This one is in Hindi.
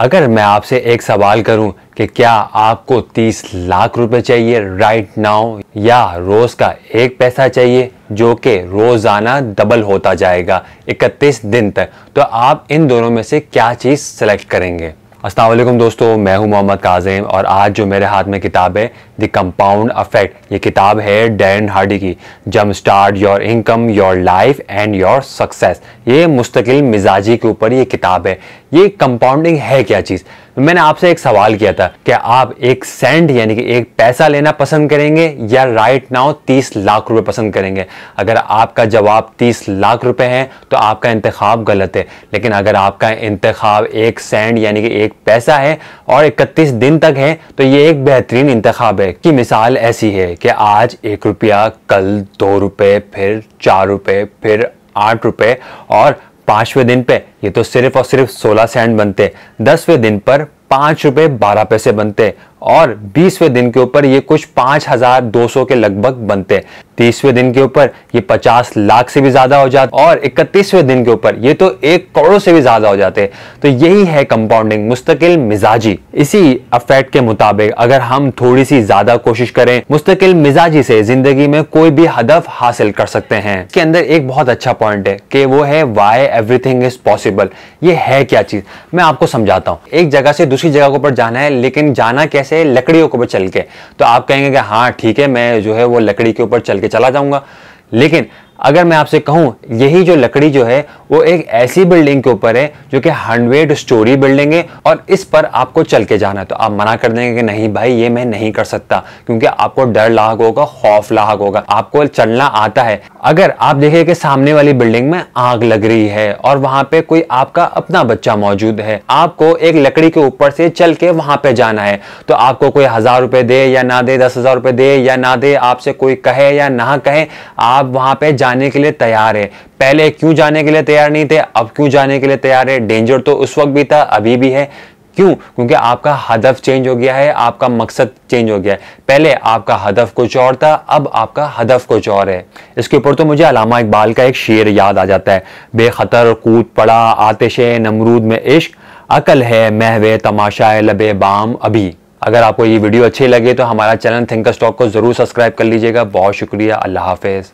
अगर मैं आपसे एक सवाल करूं कि क्या आपको 30 लाख रुपए चाहिए राइट नाउ या रोज का एक पैसा चाहिए जो कि रोजाना डबल होता जाएगा 31 दिन तक तो आप इन दोनों में से क्या चीज़ सेलेक्ट करेंगे असलम दोस्तों मैं हूं मोहम्मद काजिम और आज जो मेरे हाथ में किताब है द कंपाउंड अफेक्ट ये किताब है डैन हार्डी की jump start your income your life and your success ये मुस्तकिल मिजाजी के ऊपर ये किताब है ये कंपाउंडिंग है क्या चीज़ मैंने आपसे एक सवाल किया था कि आप एक सेंट यानी कि एक पैसा लेना पसंद करेंगे या राइट नाउ तीस लाख रुपए पसंद करेंगे अगर आपका जवाब तीस लाख रुपए है तो आपका इंतखब गलत है लेकिन अगर आपका इंतखब एक सेंट यानी कि एक पैसा है और इकतीस दिन तक है तो ये एक बेहतरीन इंतख्य है कि मिसाल ऐसी है कि आज एक रुपया कल दो रुपये फिर चार रुपये फिर आठ रुपये और पांचवें दिन पे ये तो सिर्फ और सिर्फ 16 सेंट बनते दसवें दिन पर पांच रुपए बारह पैसे बनते और बीसवें दिन के ऊपर ये कुछ पांच हजार दो सौ के लगभग बनते तीसवें दिन के ऊपर ये पचास लाख से भी ज्यादा हो जाते और इकतीसवें दिन के ऊपर ये तो एक करोड़ से भी ज्यादा हो जाते तो यही है कंपाउंडिंग मुस्तकिल मिजाजी इसी अफेक्ट के मुताबिक अगर हम थोड़ी सी ज्यादा कोशिश करें मुस्तकिल मिजाजी से जिंदगी में कोई भी हदफ हासिल कर सकते हैं इसके अंदर एक बहुत अच्छा पॉइंट है कि वो है वाई एवरीथिंग इज पॉसिबल ये है क्या चीज मैं आपको समझाता हूँ एक जगह से दूसरी जगह के ऊपर जाना है लेकिन जाना कैसे लकड़ियों के ऊपर चल के तो आप कहेंगे कि हाँ ठीक है मैं जो है वो लकड़ी के ऊपर चल के चला जाऊंगा लेकिन अगर मैं आपसे कहूँ यही जो लकड़ी जो है वो एक ऐसी बिल्डिंग के ऊपर है जो कि हंड्रेड स्टोरी बिल्डिंग है और इस पर आपको चल के जाना है तो आप मना कर देंगे कि नहीं भाई ये मैं नहीं कर सकता क्योंकि आपको डर लाक होगा खौफ लाहक होगा आपको चलना आता है अगर आप देखें कि सामने वाली बिल्डिंग में आग लग रही है और वहां पे कोई आपका अपना बच्चा मौजूद है आपको एक लकड़ी के ऊपर से चल के वहां पे जाना है तो आपको कोई हजार रुपए दे या ना दे दस हजार रुपए दे या ना दे आपसे कोई कहे या ना कहे आप वहां पे जा जाने के लिए तैयार है पहले क्यों जाने के लिए तैयार नहीं थे अब क्यों जाने के लिए तैयार है डेंजर तो उस वक्त भी था अभी भी है क्यों क्योंकि आपका हदफ चेंज हो गया है आपका मकसद चेंज हो गया है पहले आपका हदफ कुछ और था अब आपका हदफ कुछ और है इसके ऊपर तो मुझे अलामा इकबाल का एक शेर याद आ जाता है बेखतर कूद पड़ा आतिश नमरूद में इश्क अकल है महवे तमाशा है लबे बाम अभी अगर आपको ये वीडियो अच्छी लगे तो हमारा चैनल थिंकर स्टॉक को ज़रूर सब्सक्राइब कर लीजिएगा बहुत शुक्रिया अल्लाह हाफिज़